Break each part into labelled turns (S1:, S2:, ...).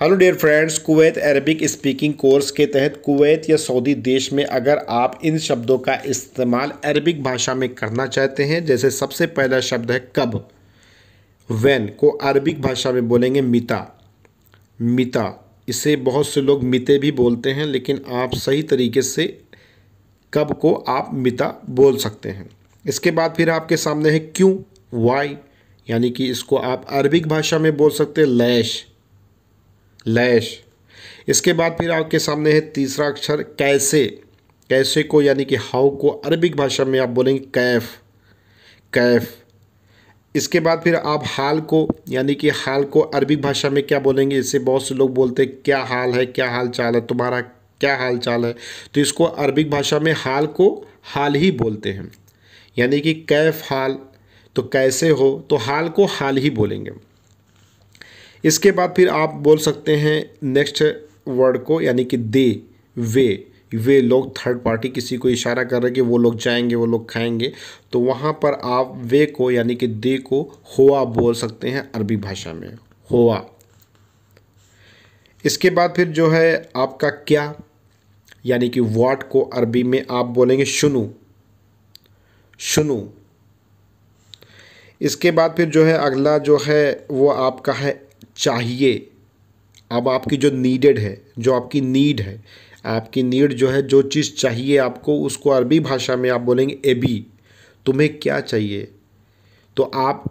S1: hello dear friends Kuwait Arabic speaking course के तहत Kuwait या सऊदी देश में अगर आप इन शब्दों का इस्तेमाल अरबिक भाषा में करना चाहते हैं जैसे सबसे पहला शब्द है कब वैन को अरबिक भाषा में बोलेंगे मिता मिता इसे बहुत से लोग मिते भी बोलते हैं लेकिन आप सही तरीके से कब को आप मिता बोल सकते हैं इसके बाद फिर आपके सामने है क्यों वाई यानी कि इसको आप अरबिक भाषा में बोल सकते हैं लैश लैश इसके बाद फिर आपके सामने है तीसरा अक्षर कैसे कैसे को यानी कि हाउ को अरबिक भाषा में आप बोलेंगे कैफ कैफ इसके बाद फिर आप हाल को यानी कि हाल को अरबिक भाषा में क्या बोलेंगे इससे बहुत से लोग बोलते हैं क्या हाल है क्या हाल चाल है तुम्हारा क्या हाल चाल है तो इसको अरबिक भाषा में हाल को हाल ही बोलते हैं यानी कि कैफ हाल तो कैसे हो तो हाल को हाल ही बोलेंगे इसके बाद फिर आप बोल सकते हैं नेक्स्ट वर्ड को यानी कि दे वे वे लोग थर्ड पार्टी किसी को इशारा कर रहे कि वो लोग जाएंगे वो लोग खाएंगे तो वहाँ पर आप वे को यानी कि दे को हुआ बोल सकते हैं अरबी भाषा में हुआ इसके बाद फिर जो है आपका क्या यानी कि वाट को अरबी में आप बोलेंगे शुनू शुनू इसके बाद फिर जो है अगला जो है वो आपका है चाहिए अब आपकी जो नीडेड है जो आपकी नीड है आपकी नीड जो है जो चीज़ चाहिए आपको उसको अरबी भाषा में आप बोलेंगे ए बी तुम्हें क्या चाहिए तो आप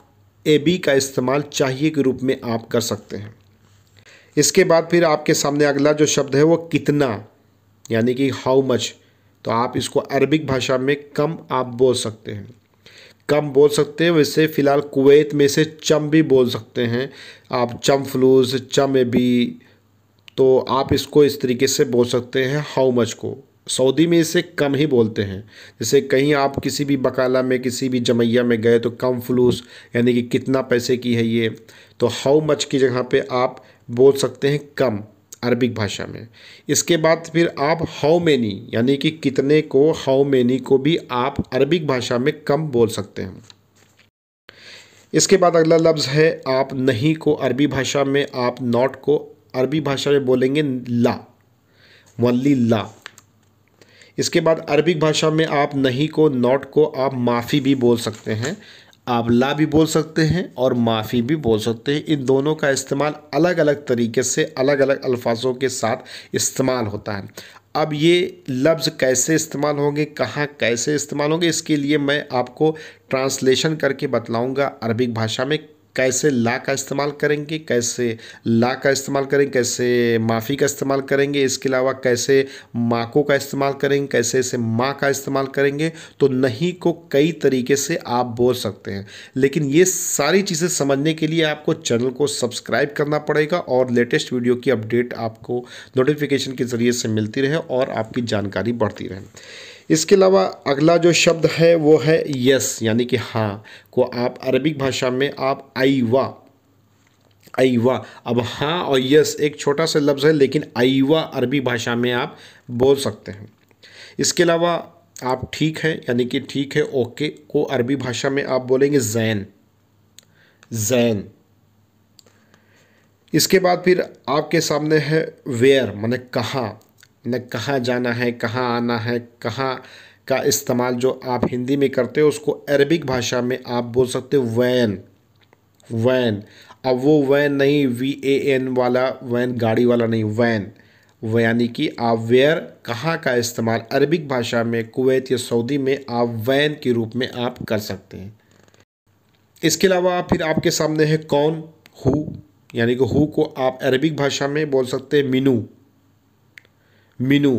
S1: ए बी का इस्तेमाल चाहिए के रूप में आप कर सकते हैं इसके बाद फिर आपके सामने अगला जो शब्द है वो कितना यानी कि हाउ मच तो आप इसको अरबिक भाषा में कम आप बोल सकते हैं कम बोल सकते हैं वैसे फ़िलहाल कुवैत में से चम भी बोल सकते हैं आप चम फ्लूज चम ए बी तो आप इसको इस तरीके से बोल सकते हैं हाउ मच को सऊदी में इसे कम ही बोलते हैं जैसे कहीं आप किसी भी बकाला में किसी भी जमैया में गए तो कम फ्लूस यानी कि कितना पैसे की है ये तो हाउ मच की जगह पे आप बोल सकते हैं कम अरबिक भाषा में इसके बाद फिर आप हाउ मैनी यानी कि कितने को हाउ मैनी को भी आप अरबिक भाषा में कम बोल सकते हैं इसके बाद अगला लफ्ज़ है आप नहीं को अरबी भाषा में आप नॉट को अरबी भाषा में बोलेंगे ला वल्ली ला इसके बाद अरबिक भाषा में आप नहीं को नॉट को आप माफ़ी भी बोल सकते हैं आप ला भी बोल सकते हैं और माफ़ी भी बोल सकते हैं इन दोनों का इस्तेमाल अलग अलग तरीके से अलग अलग अल्फाजों के साथ इस्तेमाल होता है अब ये लफ्ज़ कैसे इस्तेमाल होंगे कहाँ कैसे इस्तेमाल होंगे इसके लिए मैं आपको ट्रांसलेशन करके बतलाऊँगा अरबिक भाषा में कैसे ला का इस्तेमाल करेंगे कैसे ला का इस्तेमाल करेंगे कैसे माफ़ी का इस्तेमाल करेंगे इसके अलावा कैसे माको का इस्तेमाल करेंगे कैसे ऐसे माँ का इस्तेमाल करेंगे तो नहीं को कई तरीके से आप बोल सकते हैं लेकिन ये सारी चीज़ें समझने के लिए आपको चैनल को सब्सक्राइब करना पड़ेगा और लेटेस्ट वीडियो की अपडेट आपको नोटिफिकेशन के ज़रिए से मिलती रहे और आपकी जानकारी बढ़ती रहे इसके अलावा अगला जो शब्द है वो है यस यानी कि हाँ को आप अरबिक भाषा में आप आईवा आईवा अब हाँ और यस एक छोटा सा लफ्ज़ है लेकिन आईवा अरबी भाषा में आप बोल सकते हैं इसके अलावा आप ठीक है यानी कि ठीक है ओके को अरबी भाषा में आप बोलेंगे जैन जैन इसके बाद फिर आपके सामने है वेयर मैंने कहाँ न कहाँ जाना है कहाँ आना है कहाँ का इस्तेमाल जो आप हिंदी में करते हो उसको अरबिक भाषा में आप बोल सकते हो वैन वैन अब वो वैन नहीं वी ए एन वाला वैन गाड़ी वाला नहीं वैन यानी कि आप वेयर कहाँ का इस्तेमाल अरबिक भाषा में कुवैत या सऊदी में आप वैन के रूप में आप कर सकते हैं इसके अलावा फिर आपके सामने है कौन हु यानी कि हु को आप अरबिक भाषा में बोल सकते हैं मीनू मीनू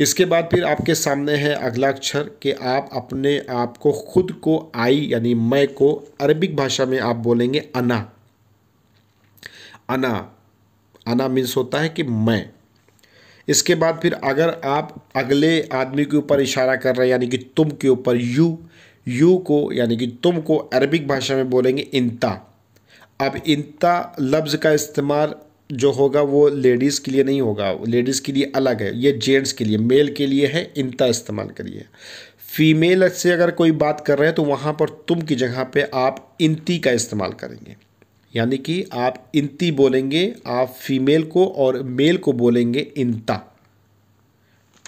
S1: इसके बाद फिर आपके सामने है अगला अक्षर कि आप अपने आप को खुद को आई यानी मैं को अरबिक भाषा में आप बोलेंगे अना अना अना मीन्स होता है कि मैं इसके बाद फिर अगर आप अगले आदमी के ऊपर इशारा कर रहे हैं यानी कि तुम के ऊपर यू यू को यानी कि तुम को अरबिक भाषा में बोलेंगे इंता अब इंता लफ्ज़ का इस्तेमाल जो होगा वो लेडीज़ के लिए नहीं होगा लेडीज़ के लिए अलग है ये जेंट्स के लिए मेल के लिए है इनता इस्तेमाल करिए फीमेल से अगर कोई बात कर रहे हैं तो वहाँ पर तुम की जगह पे आप इंती का इस्तेमाल करेंगे यानी कि आप इंती बोलेंगे आप फीमेल को और मेल को बोलेंगे इंता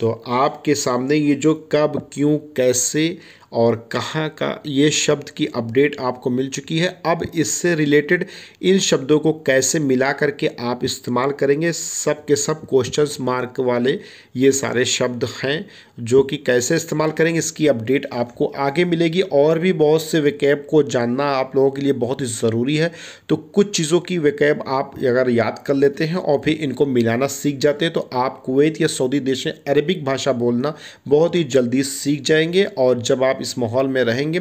S1: तो आपके सामने ये जो कब क्यों कैसे और कहाँ का ये शब्द की अपडेट आपको मिल चुकी है अब इससे रिलेटेड इन शब्दों को कैसे मिला करके आप इस्तेमाल करेंगे सब के सब क्वेश्चंस मार्क वाले ये सारे शब्द हैं जो कि कैसे इस्तेमाल करेंगे इसकी अपडेट आपको आगे मिलेगी और भी बहुत से विकैब को जानना आप लोगों के लिए बहुत ही ज़रूरी है तो कुछ चीज़ों की विकैब आप अगर याद कर लेते हैं और फिर इनको मिलाना सीख जाते हैं तो आप कुवैत या सऊदी देश में अरबिक भाषा बोलना बहुत ही जल्दी सीख जाएंगे और जब आप इस माहौल में रहेंगे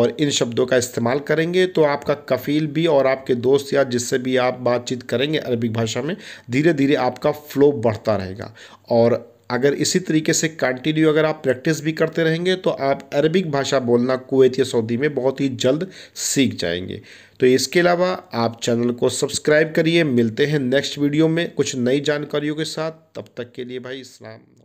S1: और इन शब्दों का इस्तेमाल करेंगे तो आपका कफील भी और आपके दोस्त या जिससे भी आप बातचीत करेंगे अरबिक भाषा में धीरे धीरे आपका फ्लो बढ़ता रहेगा और अगर इसी तरीके से कंटिन्यू अगर आप प्रैक्टिस भी करते रहेंगे तो आप अरबिक भाषा बोलना कुवैत या सऊदी में बहुत ही जल्द सीख जाएंगे तो इसके अलावा आप चैनल को सब्सक्राइब करिए मिलते हैं नेक्स्ट वीडियो में कुछ नई जानकारियों के साथ तब तक के लिए भाई इस्लाम